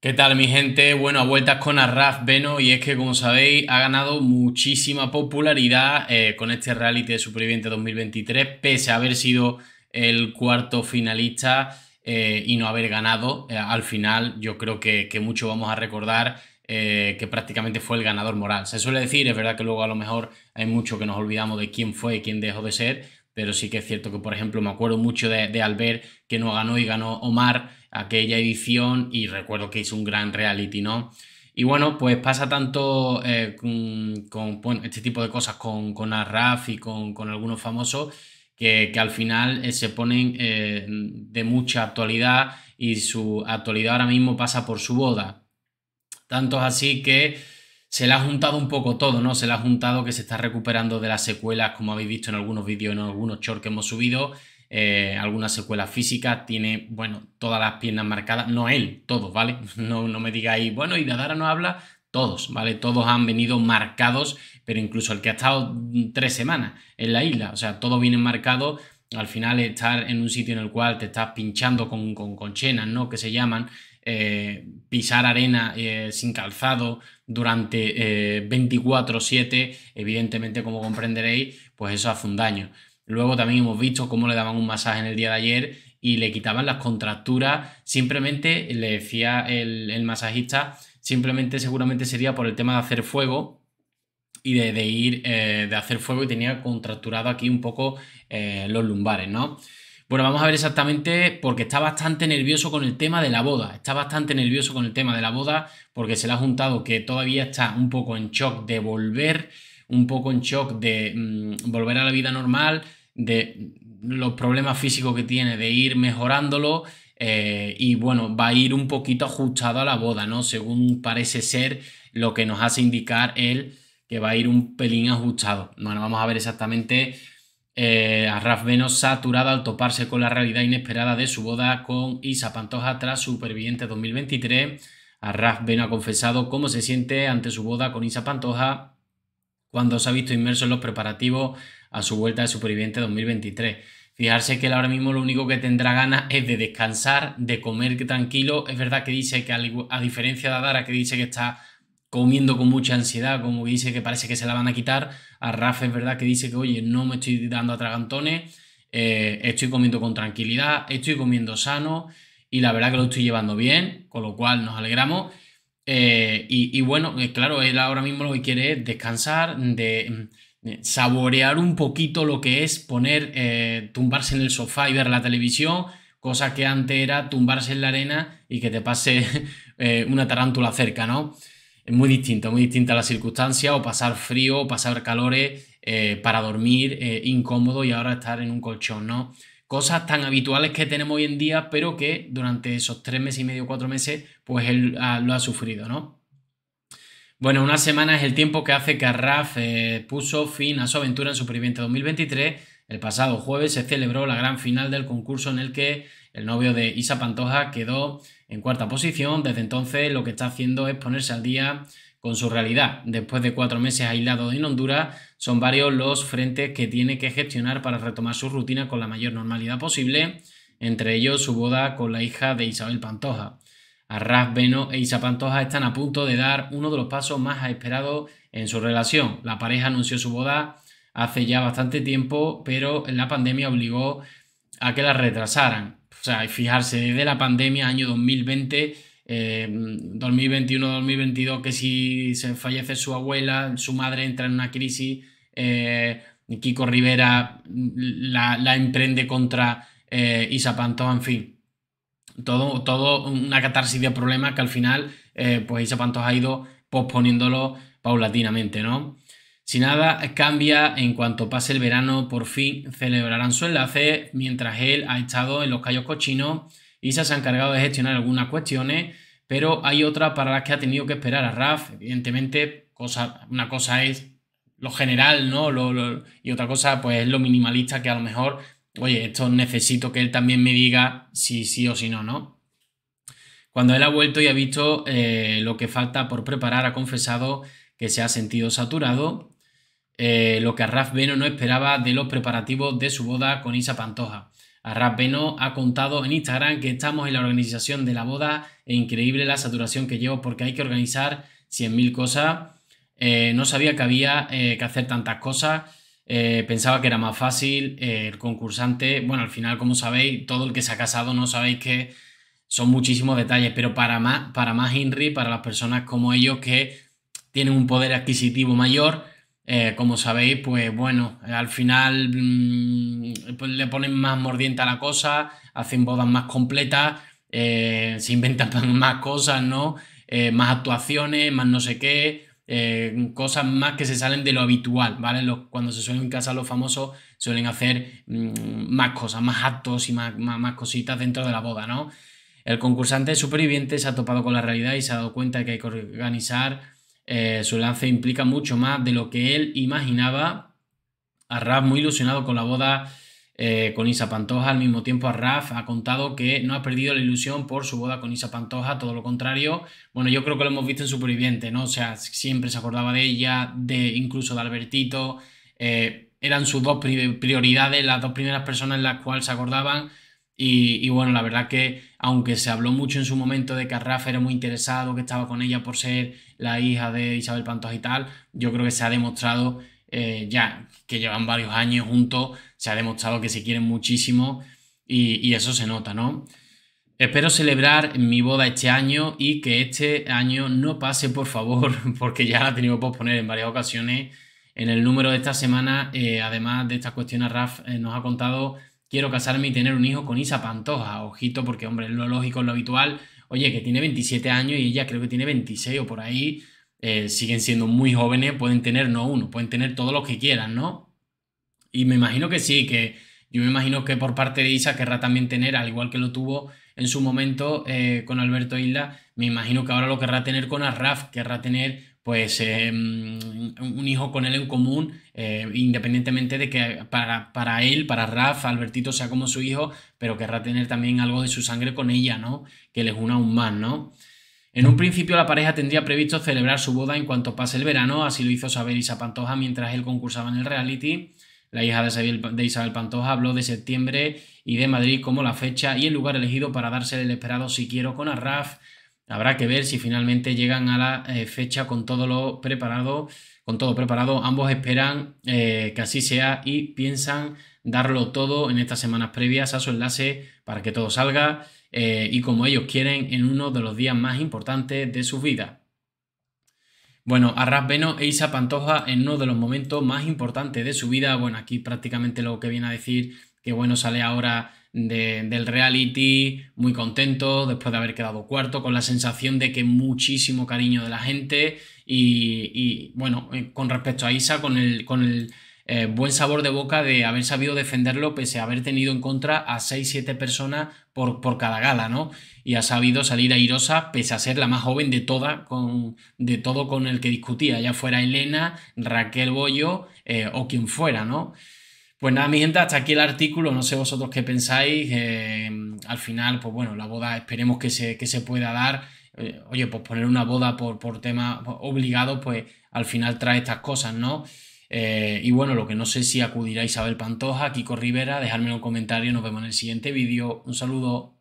¿Qué tal mi gente? Bueno, a vueltas con Arraf Beno y es que como sabéis ha ganado muchísima popularidad eh, con este reality de Superviviente 2023 pese a haber sido el cuarto finalista eh, y no haber ganado. Eh, al final yo creo que, que mucho vamos a recordar que prácticamente fue el ganador moral. Se suele decir, es verdad que luego a lo mejor hay mucho que nos olvidamos de quién fue y quién dejó de ser, pero sí que es cierto que por ejemplo me acuerdo mucho de, de Albert que no ganó y ganó Omar aquella edición y recuerdo que es un gran reality, ¿no? Y bueno, pues pasa tanto eh, con, este tipo de cosas con, con Arraf y con, algunos famosos que, al final eh, se ponen eh, de mucha actualidad y su actualidad ahora mismo pasa por su boda. Tanto así que se le ha juntado un poco todo, ¿no? Se le ha juntado que se está recuperando de las secuelas, como habéis visto en algunos vídeos, en algunos shorts que hemos subido eh, algunas secuelas físicas, tiene, bueno, todas las piernas marcadas, no él, todos, ¿vale? No, me digáis, bueno, y Dadara no habla, todos, ¿vale? Todos han venido marcados, pero incluso el que ha estado tres semanas en la isla, o sea, todos vienen marcados. Al final estar en un sitio en el cual te estás pinchando con, con, chenas, ¿no? Que se llaman, eh, pisar arena eh, sin calzado durante eh, 24/7, evidentemente como comprenderéis, pues eso hace un daño. Luego también hemos visto cómo le daban un masaje en el día de ayer y le quitaban las contracturas. Simplemente, le decía el, masajista, simplemente seguramente sería por el tema de hacer fuego y de, ir, eh, de hacer fuego y tenía contracturado aquí un poco eh, los lumbares, ¿no? Bueno, vamos a ver exactamente porque está bastante nervioso con el tema de la boda. Está bastante nervioso con el tema de la boda porque se le ha juntado que todavía está un poco en shock de volver, un poco en shock de mm, volver a la vida normal, de los problemas físicos que tiene, de ir mejorándolo. Eh, y bueno, va a ir un poquito ajustado a la boda, ¿no? Según parece ser lo que nos hace indicar él que va a ir un pelín ajustado. Bueno, vamos a ver exactamente eh, a Raf Venos saturada al toparse con la realidad inesperada de su boda con Isa Pantoja tras Superviviente 2023. A Raf Venos ha confesado cómo se siente ante su boda con Isa Pantoja cuando se ha visto inmerso en los preparativos a su vuelta de Superviviente 2023. Fijarse que él ahora mismo lo único que tendrá ganas es de descansar, de comer tranquilo. Es verdad que dice que, a diferencia de Adara, que dice que está comiendo con mucha ansiedad, como dice que parece que se la van a quitar, a Rafa es verdad que dice que, oye, no me estoy dando a eh, estoy comiendo con tranquilidad, estoy comiendo sano y la verdad que lo estoy llevando bien, con lo cual nos alegramos. Eh, y, y, bueno, eh, claro, él ahora mismo lo que quiere es descansar, de eh, saborear un poquito lo que es poner, eh, tumbarse en el sofá y ver la televisión, cosa que antes era tumbarse en la arena y que te pase eh, una tarántula cerca, ¿no? Es muy distinto, muy distinta la circunstancia, o pasar frío, o pasar calores para dormir incómodo y ahora estar en un colchón, ¿no? Cosas tan habituales que tenemos hoy en día, pero que durante esos tres meses y medio, cuatro meses, pues él lo ha sufrido, ¿no? Bueno, una semana es el tiempo que hace que Arraf eh, puso fin a su aventura en Superviviente 2023. El pasado jueves se celebró la gran final del concurso en el que el novio de Isa Pantoja quedó en cuarta posición. Desde entonces lo que está haciendo es ponerse al día con su realidad. Después de cuatro meses aislado en Honduras, son varios los frentes que tiene que gestionar para retomar su rutina con la mayor normalidad posible, entre ellos su boda con la hija de Isabel Pantoja. Arras Beno e Isa Pantoja están a punto de dar uno de los pasos más esperados en su relación. La pareja anunció su boda hace ya bastante tiempo, pero la pandemia obligó a que la retrasaran. O sea, fijarse, desde la pandemia, año 2020, 2021-2022, eh, que si se fallece su abuela, su madre entra en una crisis, eh, Kiko Rivera la, emprende contra eh, Isa Pantoja, en fin todo, todo una catarsis de problemas que al final, eh, pues Isa Pantos ha ido posponiéndolo paulatinamente, ¿no? Si nada cambia, en cuanto pase el verano, por fin celebrarán su enlace, mientras él ha estado en los callos cochinos. Isa se ha encargado de gestionar algunas cuestiones, pero hay otras para las que ha tenido que esperar a Raf. Evidentemente, cosa, una cosa es lo general, ¿no? y otra cosa, pues, es lo minimalista que a lo mejor oye, esto necesito que él también me diga si sí o si no, ¿no? Cuando él ha vuelto y ha visto eh, lo que falta por preparar, ha confesado que se ha sentido saturado, eh, lo que Raf Beno no esperaba de los preparativos de su boda con Isa Pantoja. Raf Beno ha contado en Instagram que estamos en la organización de la boda e increíble la saturación que llevo porque hay que organizar 100.000 cosas. Eh, no sabía que había que hacer tantas cosas eh, pensaba que era más fácil. Eh, el concursante, bueno, al final, como sabéis, todo el que se ha casado, no sabéis que son muchísimos detalles, pero para más, para más Henry, para las personas como ellos que tienen un poder adquisitivo mayor, eh, como sabéis, pues bueno, al final mm, pues le ponen más mordiente a la cosa, hacen bodas más completas, se inventan más cosas, ¿no? más actuaciones, más no sé qué. Eh, cosas más que se salen de lo habitual, ¿vale? cuando se suelen casar los famosos suelen hacer mm, más cosas, más actos y más, más, cositas dentro de la boda, ¿no? El concursante superviviente se ha topado con la realidad y se ha dado cuenta de que hay que organizar eh, su lance implica mucho más de lo que él imaginaba. Arras muy ilusionado con la boda eh, con Isa Pantoja. Al mismo tiempo, a Raf ha contado que no ha perdido la ilusión por su boda con Isa Pantoja, todo lo contrario. Bueno, yo creo que lo hemos visto en Superviviente, ¿no? O sea, siempre se acordaba de ella, de incluso de Albertito. Eh, eran sus dos prioridades, las dos primeras personas en las cuales se acordaban. Y, y, bueno, la verdad que aunque se habló mucho en su momento de que Raf era muy interesado, que estaba con ella por ser la hija de Isabel Pantoja y tal, yo creo que se ha demostrado eh, ya que llevan varios años juntos, se ha demostrado que se quieren muchísimo y, eso se nota, ¿no? Espero celebrar mi boda este año y que este año no pase, por favor, porque ya la tenido que posponer en varias ocasiones. En el número de esta semana, eh, además de estas cuestiones, Raf eh, nos ha contado, quiero casarme y tener un hijo con Isa Pantoja. Ojito, porque hombre, es lo lógico, es lo habitual. Oye, que tiene 27 años y ella creo que tiene 26 o por ahí. Eh, siguen siendo muy jóvenes, pueden tener no uno, pueden tener todos los que quieran, ¿no? Y me imagino que sí, que yo me imagino que por parte de Isa querrá también tener, al igual que lo tuvo en su momento eh, con Alberto Isla, me imagino que ahora lo querrá tener con Arraf, querrá tener pues em, un hijo con él en común, eh, independientemente de que para, para él, para Raf, Albertito sea como su hijo, pero querrá tener también algo de su sangre con ella, ¿no? Que les una aún más, ¿no? En un principio la pareja tendría previsto celebrar su boda en cuanto pase el verano, así lo hizo saber Isabel Pantoja mientras él concursaba en el reality. La hija de Isabel Pantoja habló de septiembre y de Madrid como la fecha y el lugar elegido para darse el esperado Si Quiero con Arraf, Habrá que ver si finalmente llegan a la eh, fecha con todo lo preparado. Con todo preparado, ambos esperan eh, que así sea y piensan darlo todo en estas semanas previas a su enlace para que todo salga eh, y como ellos quieren en uno de los días más importantes de su vida. Bueno, Arras Beno e Isa Pantoja en uno de los momentos más importantes de su vida. Bueno, aquí prácticamente lo que viene a decir que bueno sale ahora del reality, muy contento después de haber quedado cuarto, con la sensación de que muchísimo cariño de la gente y, bueno, eh, con respecto a Isa, con el, con el eh, buen sabor de boca de haber sabido defenderlo pese a haber tenido en contra a 6-7 personas por, por, cada gala, ¿no? Y ha sabido salir airosa pese a ser la más joven de toda, con, de todo con el que discutía, ya fuera Elena, Raquel Bollo eh, o quien fuera, ¿no? Pues nada, mi gente, hasta aquí el artículo. No sé vosotros qué pensáis. Eh, al final, pues bueno, la boda esperemos que se, que se pueda dar. Eh, oye, pues poner una boda por, por tema obligado pues al final trae estas cosas, ¿no? Eh, y bueno, lo que no sé si acudirá Isabel Pantoja, Kiko Rivera, dejadme en un comentario. Nos vemos en el siguiente vídeo. Un saludo.